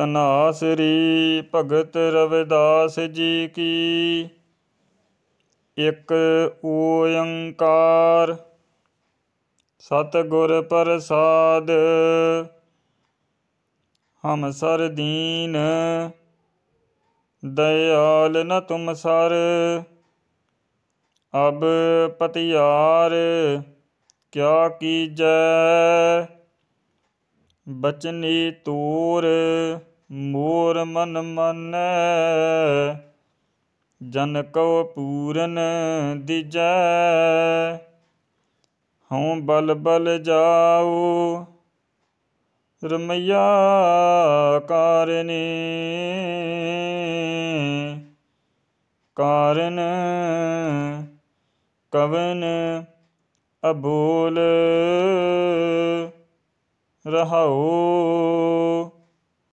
ਤਨਾ ਸ੍ਰੀ ਭਗਤ ਰਵਿਦਾਸ ਜੀ ਕੀ ਇੱਕ ਓੰਕਾਰ ਸਤਗੁਰ ਪ੍ਰਸਾਦ ਹਮ ਸਰ ਦੀਨ ਦਇਆਲ ਨ ਤੁਮ ਸਰ ਅਬ ਪਤਿਆਰ ਕਿਆ ਕੀਜੈ ਬਚਨੀ ਤੂਰ ਮਨ ਮਨ ਜਨ ਕੋ ਪੂਰਨ ਦਿਜੈ ਹਉ ਬਲ ਬਲ ਜਾਉ ਰਮਈਆ ਕਾਰਨੀ ਕਾਰਨ ਕਵਨ ਅਬੂਲ ਰਹਾਉ